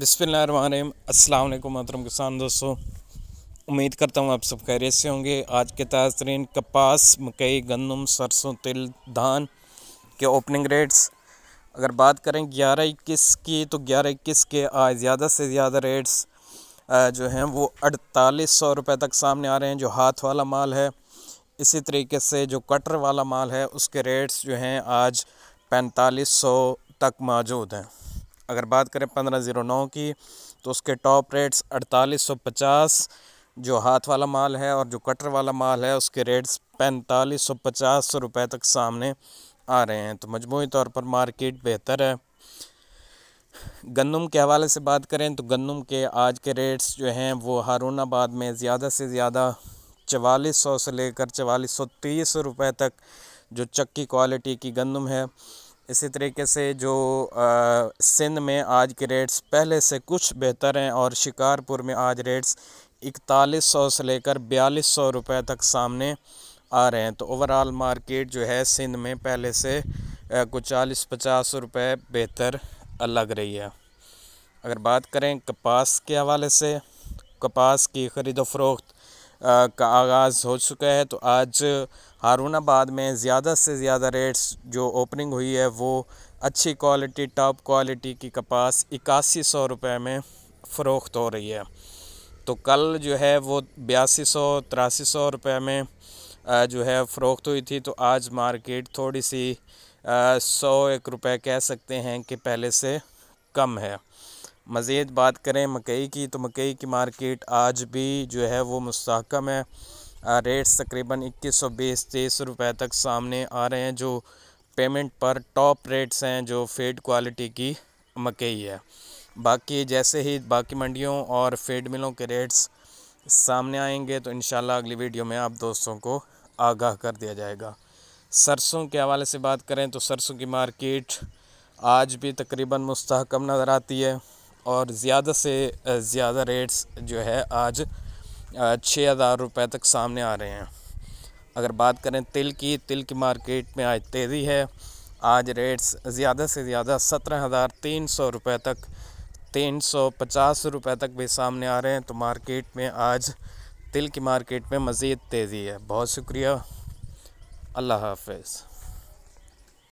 अस्सलाम वालेकुम मोहतरम किसान दोस्तों उम्मीद करता हूँ आप सब खैरियत से होंगे आज के ताज़ तरीन कपास मकई गंदम सरसों तिल धान के ओपनिंग रेट्स अगर बात करें ग्यारह इक्कीस की तो ग्यारह इक्कीस के आज ज़्यादा से ज़्यादा रेट्स जो हैं वो अड़तालीस सौ रुपये तक सामने आ रहे हैं जो हाथ वाला माल है इसी तरीके से जो कटर वाला माल है उसके रेट्स जो हैं आज पैंतालीस सौ तक मौजूद हैं अगर बात करें पंद्रह ज़ीरो नौ की तो उसके टॉप रेट्स अड़तालीस सौ पचास जो हाथ वाला माल है और जो कटर वाला माल है उसके रेट्स पैंतालीस सौ पचास सौ रुपये तक सामने आ रहे हैं तो मजमू तौर पर मार्केट बेहतर है गंदम के हवाले से बात करें तो गंदम के आज के रेट्स जो हैं वो हारूनाबाद में ज़्यादा से ज़्यादा चवालीस सौ से लेकर चवालीस सौ तीस रुपये तक जो चक्की क्वालिटी की गंदम है इसी तरीके से जो सिंध में आज के रेट्स पहले से कुछ बेहतर हैं और शिकारपुर में आज रेट्स इकतालीस सौ से लेकर बयालीस सौ रुपये तक सामने आ रहे हैं तो ओवरऑल मार्केट जो है सिंध में पहले से कुछ चालीस पचास रुपये बेहतर लग रही है अगर बात करें कपास के हवाले से कपास की खरीदो फरोख्त का आगाज़ हो चुका है तो आज हारूनाबाद में ज़्यादा से ज़्यादा रेट्स जो ओपनिंग हुई है वो अच्छी क्वालिटी टॉप क्वालिटी की कपास इक्यासी सौ रुपये में फ़रोख्त हो रही है तो कल जो है वो बयासी सौ तिरासी सौ रुपये में जो है फ़रोख्त हुई थी तो आज मार्केट थोड़ी सी सौ एक रुपये कह सकते हैं कि पहले से कम है मज़ीद बात करें मकई की तो मकई की मार्केट आज भी जो है वो मुस्तकम है रेट्स तकरीबन इक्कीस सौ बीस तेईस रुपये तक सामने आ रहे हैं जो पेमेंट पर टॉप रेट्स हैं जो फेड क्वालिटी की मकई है बाकी जैसे ही बाकी मंडियों और फेड मिलों के रेट्स सामने आएंगे तो इन अगली वीडियो में आप दोस्तों को आगाह कर दिया जाएगा सरसों के हवाले से बात करें तो सरसों की मार्केट आज भी तकरीबन मुस्तकम नज़र आती है और ज़्यादा से ज़्यादा रेट्स जो है आज छः हज़ार रुपये तक सामने आ रहे हैं अगर बात करें तिल की तिल की मार्केट में आज तेज़ी है आज रेट्स ज़्यादा से ज़्यादा सत्रह हज़ार तीन सौ रुपये तक तीन सौ पचास रुपये तक भी सामने आ रहे हैं तो मार्केट में आज तिल की मार्केट में मज़ीद तेज़ी है बहुत शुक्रिया अल्लाह हाफिज़